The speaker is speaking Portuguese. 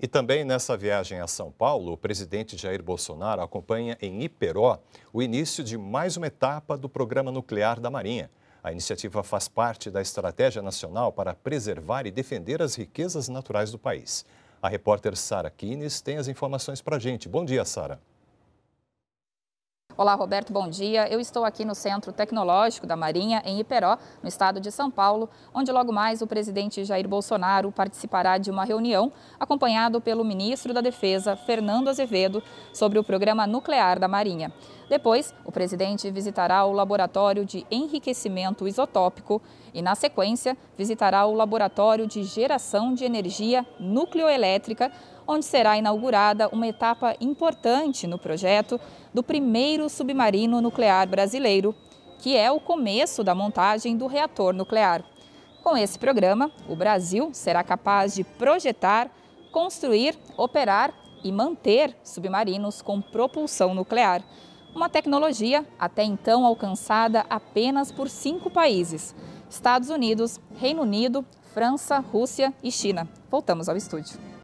E também nessa viagem a São Paulo, o presidente Jair Bolsonaro acompanha em Iperó o início de mais uma etapa do programa nuclear da Marinha. A iniciativa faz parte da Estratégia Nacional para preservar e defender as riquezas naturais do país. A repórter Sara Kines tem as informações para a gente. Bom dia, Sara. Olá, Roberto, bom dia. Eu estou aqui no Centro Tecnológico da Marinha, em Iperó, no estado de São Paulo, onde logo mais o presidente Jair Bolsonaro participará de uma reunião acompanhado pelo ministro da Defesa, Fernando Azevedo, sobre o programa nuclear da Marinha. Depois, o presidente visitará o laboratório de enriquecimento isotópico e, na sequência, visitará o laboratório de geração de energia nucleoelétrica onde será inaugurada uma etapa importante no projeto do primeiro submarino nuclear brasileiro, que é o começo da montagem do reator nuclear. Com esse programa, o Brasil será capaz de projetar, construir, operar e manter submarinos com propulsão nuclear. Uma tecnologia até então alcançada apenas por cinco países: Estados Unidos, Reino Unido, França, Rússia e China. Voltamos ao estúdio.